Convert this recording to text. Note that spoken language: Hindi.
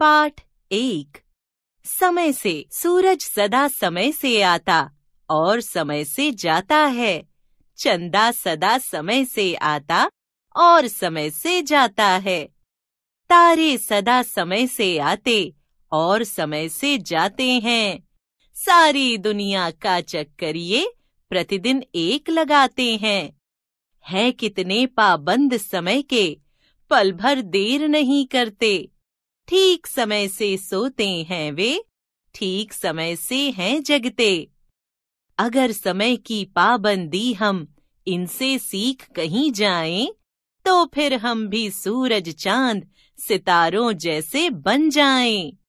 पाठ एक समय से सूरज सदा समय से आता और समय से जाता है चंदा सदा समय से आता और समय से जाता है तारे सदा समय से आते और समय से जाते हैं सारी दुनिया का चक्कर ये प्रतिदिन एक लगाते हैं है कितने पाबंद समय के पल भर देर नहीं करते ठीक समय से सोते हैं वे ठीक समय से हैं जगते अगर समय की पाबंदी हम इनसे सीख कहीं जाएं, तो फिर हम भी सूरज चांद सितारों जैसे बन जाएं।